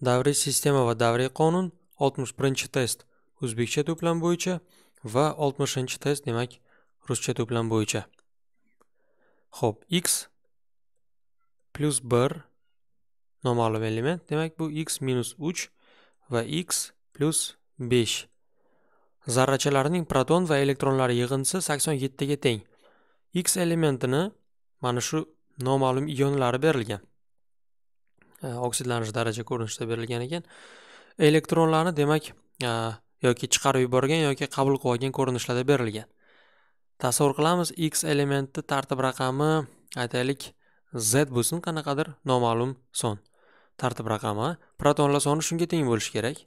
davriy sistema va davriy qonun 61 test o'zbekcha to'plam bo'yicha va 60 test demak ruscha to'plam bo'yicha ho'p x plus 1 noma'lum element demak bu x minus 3 va x plus 5 zarrachalarning proton va elektronlar yig'indisi 87 ga teng x elementini mana shu noma'lum ionlari berilgan E, oksidlanish daraja ko'rinishida berilgan ekan elektronlarni demak e, yoki chiqarib yuborgan yoki qabul qilib olgan ko'rinishlarda berilgan tasavvur qilamiz x elementni tartib raqami aytaylik z bo'lsin qanaqadir noma'lum son tartib raqami protonlar soni shunga teng bo'lishi kerak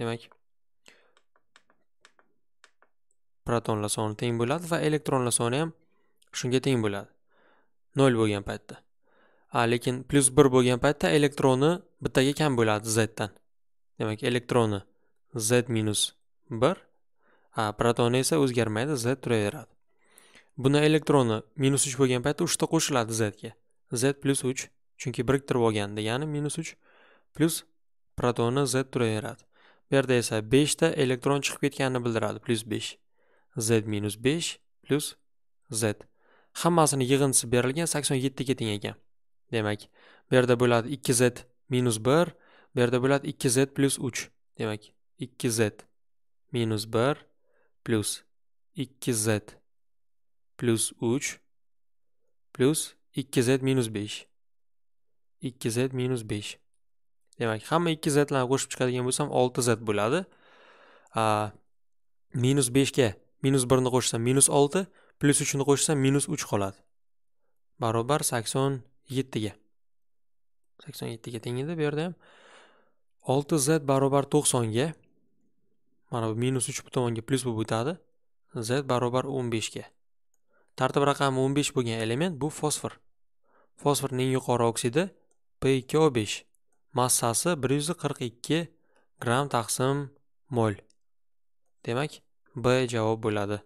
demak protonlar soni teng bo'ladi va elektronlar soni ham shunga teng bo'ladi nol bo'lgan paytda A, lekin plyus bir bo'lgan paytda elektroni bittaga kam bo'ladi dan. demak elektroni z minus 1, a protoni esa o'zgarmaydi z turaveradi buni elektroni minus uch bo'lgan paytda ta qo'shiladi zga z plyus 3, chunki biriktirib olgan degani minus 3 plyus protoni z turaveradi bu yerda esa ta elektron chiqib ketganini bildiradi plyus 5. z minus 5 plyus z hammasini yig'indisi berilgan 87 ga teng ekan Demek, bu yerde bölad 2z minus 1, bu yerde bölad 2z plus 3. Demek, 2z minus 1 plus 2z plus 3 plus 2z minus 5. 2z minus 5. Demek, hama 2z'lana koşup çıkartıken bulsam 6z bölad. Minus 5'ke minus 1'ni koşsam minus 6, plus 3'ni koşsam minus 3 kolad. Barobar 80. yettiga sakson yettiga teng edi bu yerda ham olti z barobar to'qsonga mana bu minus uch bu tomonga plyus bo'lib o'tadi z barobar o'n beshga tartib raqami o'n besh bo'lgan element bu fosfor fosforni eng yuqori oksidi p ikki o besh massasi bir yuz qirq ikki gramm taqsim mol demak b javob bo'ladi